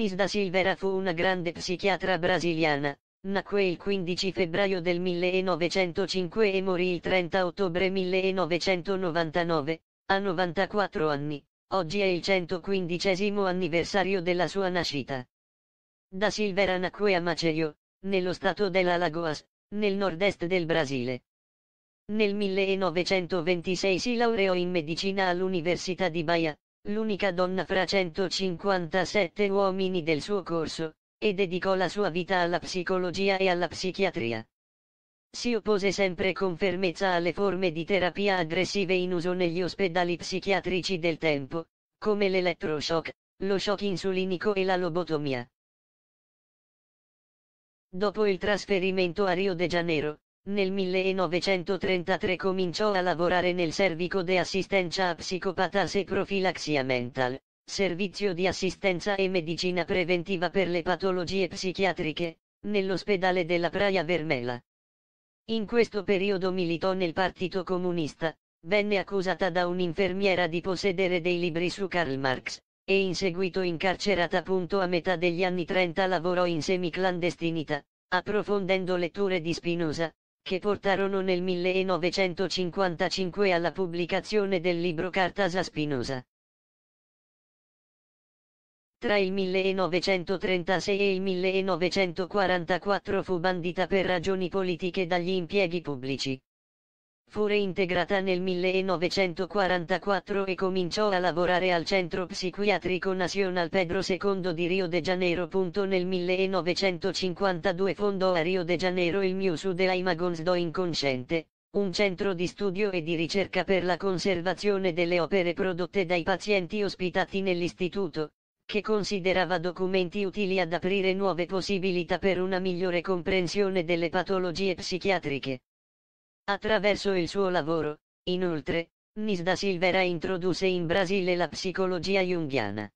Eunice da Silveira fu una grande psichiatra brasiliana, nacque il 15 febbraio del 1905 e morì il 30 ottobre 1999, a 94 anni, oggi è il 115 anniversario della sua nascita. Da Silveira nacque a Maceió, nello stato della Lagoas, nel nord-est del Brasile. Nel 1926 si laureò in medicina all'Università di Bahia, l'unica donna fra 157 uomini del suo corso, e dedicò la sua vita alla psicologia e alla psichiatria. Si oppose sempre con fermezza alle forme di terapia aggressive in uso negli ospedali psichiatrici del tempo, come l'elettroshock, lo shock insulinico e la lobotomia. Dopo il trasferimento a Rio de Janeiro, nel 1933 cominciò a lavorare nel Servico de Assistenza a Psicopatas e Profilaxia Mental, servizio di assistenza e medicina preventiva per le patologie psichiatriche, nell'ospedale della Praia Vermela. In questo periodo militò nel Partito Comunista, venne accusata da un'infermiera di possedere dei libri su Karl Marx, e in seguito incarcerata. A metà degli anni 30 lavorò in semiclandestinità, approfondendo letture di Spinoza, che portarono nel 1955 alla pubblicazione del libro Cartasa Spinosa. Tra il 1936 e il 1944 fu bandita per ragioni politiche dagli impieghi pubblici. Fu reintegrata nel 1944 e cominciò a lavorare al Centro Psichiatrico Nacional Pedro II di Rio de Janeiro. Nel 1952 fondò a Rio de Janeiro il Museu de Imagons do Inconsciente, un centro di studio e di ricerca per la conservazione delle opere prodotte dai pazienti ospitati nell'istituto, che considerava documenti utili ad aprire nuove possibilità per una migliore comprensione delle patologie psichiatriche. Attraverso il suo lavoro, inoltre, Nisda Silvera introdusse in Brasile la psicologia junghiana.